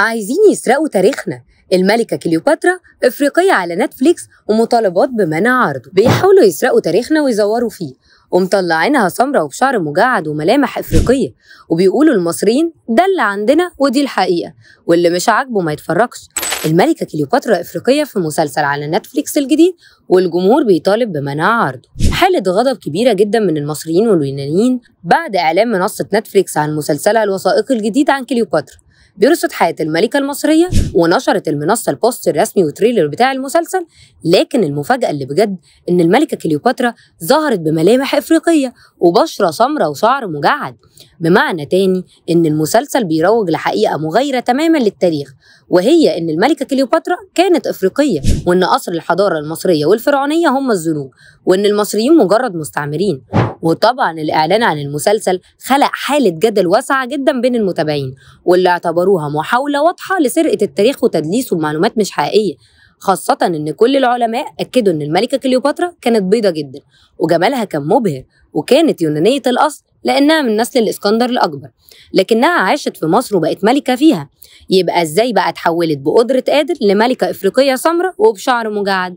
عايزين يسرقوا تاريخنا الملكة كليوباترا إفريقية على نتفليكس ومطالبات بمنع عرضه بيحاولوا يسرقوا تاريخنا ويزوروا فيه ومطلعينها سمرة وبشعر مجعد وملامح إفريقية وبيقولوا المصريين ده اللي عندنا ودي الحقيقة واللي مش عاجبه ما يتفرجش الملكة كليوباترا إفريقية في مسلسل على نتفليكس الجديد والجمهور بيطالب بمنع عرضه حالة غضب كبيرة جدا من المصريين واليونانيين بعد إعلان منصة نتفليكس عن مسلسلها الوثائقي الجديد عن كليوباترا بيرصد حياة الملكة المصرية ونشرت المنصة البوست الرسمي وتريلر بتاع المسلسل لكن المفاجأة اللي بجد إن الملكة كليوباترا ظهرت بملامح إفريقية وبشرة سمراء وشعر مجعد بمعنى تاني إن المسلسل بيروج لحقيقة مغايرة تماما للتاريخ وهي إن الملكة كليوباترا كانت إفريقية وإن أصل الحضارة المصرية والفرعونية هم الزنوج وإن المصريين مجرد مستعمرين وطبعا الإعلان عن المسلسل خلق حالة جدل واسعة جدا بين المتابعين واللي اعتبروها محاولة واضحة لسرقة التاريخ وتدليسه بمعلومات مش حقيقية خاصة إن كل العلماء أكدوا إن الملكة كليوباترا كانت بيضة جدا وجمالها كان مبهر وكانت يونانية الأصل لأنها من نسل الإسكندر الأكبر لكنها عاشت في مصر وبقت ملكة فيها يبقى إزاي بقى اتحولت بقدرة قادر لملكة إفريقية سمراء وبشعر مجعد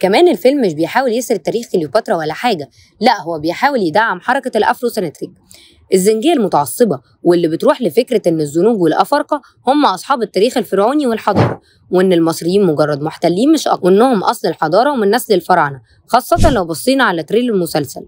كمان الفيلم مش بيحاول يسرد تاريخ كليوباترا ولا حاجه لا هو بيحاول يدعم حركه الافرو سنتريك الزنجية المتعصبة واللي بتروح لفكرة إن الزنوج والأفارقة هم أصحاب التاريخ الفرعوني والحضارة وإن المصريين مجرد محتلين مش أقوى وإنهم أصل الحضارة ومن نسل الفراعنة خاصة لو بصينا على تريل المسلسل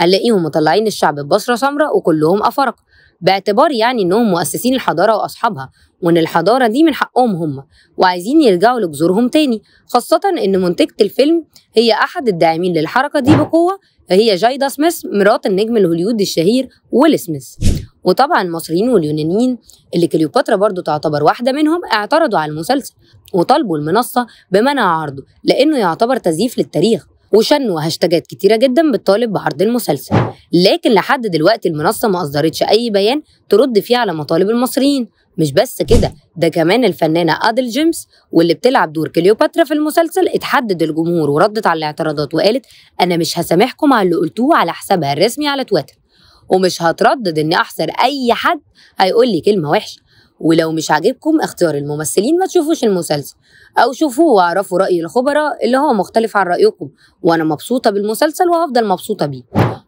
هنلاقيهم مطلعين الشعب ببشرة سمراء وكلهم أفارقة باعتبار يعني إنهم مؤسسين الحضارة وأصحابها وإن الحضارة دي من حقهم هم وعايزين يرجعوا لجذورهم تاني خاصة إن منتجة الفيلم هي أحد الداعمين للحركة دي بقوة هي جايدا سميث مرات النجم الهوليودي الشهير ويل سميث وطبعا المصريين واليونانيين اللي كليوباترا برضو تعتبر واحدة منهم اعترضوا على المسلسل وطالبوا المنصة بمنع عرضه لأنه يعتبر تزييف للتاريخ وشنوا هاشتاجات كتيرة جدا بتطالب بعرض المسلسل لكن لحد دلوقتي المنصة ما أصدرتش أي بيان ترد فيه على مطالب المصريين مش بس كده ده كمان الفنانة أدل جيمس واللي بتلعب دور كليوباترا في المسلسل اتحدد الجمهور وردت على الاعتراضات وقالت أنا مش هسامحكم على اللي قلتوه على حسابها الرسمي على تويتر ومش هتردد إني أحصر أي حد هيقول لي كلمة وحشة ولو مش عاجبكم اختيار الممثلين ما تشوفوش المسلسل او شوفوه واعرفوا راي الخبراء اللي هو مختلف عن رايكم وانا مبسوطه بالمسلسل وهفضل مبسوطه بيه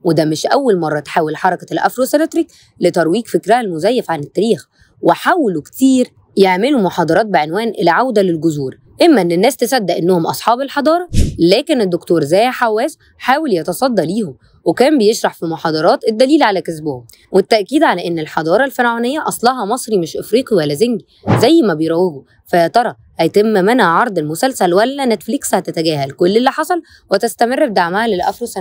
وده مش اول مره تحاول حركه الافروسيلتريك لترويج فكرها المزيف عن التاريخ وحاولوا كتير يعملوا محاضرات بعنوان العودة للجذور إما إن الناس تصدق إنهم أصحاب الحضارة لكن الدكتور زاهي حواس حاول يتصدى ليهم وكان بيشرح في محاضرات الدليل على كذبهم والتأكيد على إن الحضارة الفرعونية أصلها مصري مش إفريقي ولا زنجي زي ما بيروجوا فيا ترى هيتم منع عرض المسلسل ولا نتفليكس هتتجاهل كل اللي حصل وتستمر بدعمها للأفرو